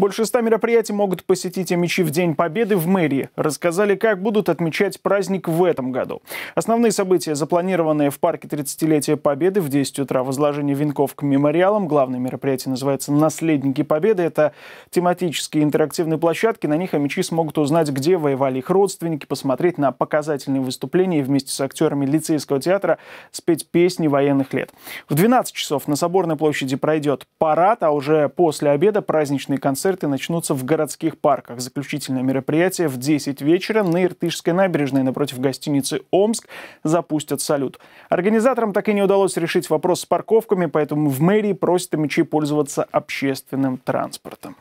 Больше ста мероприятий могут посетить омичи в День Победы в мэрии. Рассказали, как будут отмечать праздник в этом году. Основные события, запланированные в парке 30-летия Победы в 10 утра возложение венков к мемориалам. Главное мероприятие называется «Наследники Победы». Это тематические интерактивные площадки. На них омичи смогут узнать, где воевали их родственники, посмотреть на показательные выступления вместе с актерами лицейского театра спеть песни военных лет. В 12 часов на Соборной площади пройдет парад, а уже после обеда праздничный концерт концерты начнутся в городских парках. Заключительное мероприятие в 10 вечера на Иртышской набережной напротив гостиницы «Омск» запустят салют. Организаторам так и не удалось решить вопрос с парковками, поэтому в мэрии просят мечи пользоваться общественным транспортом.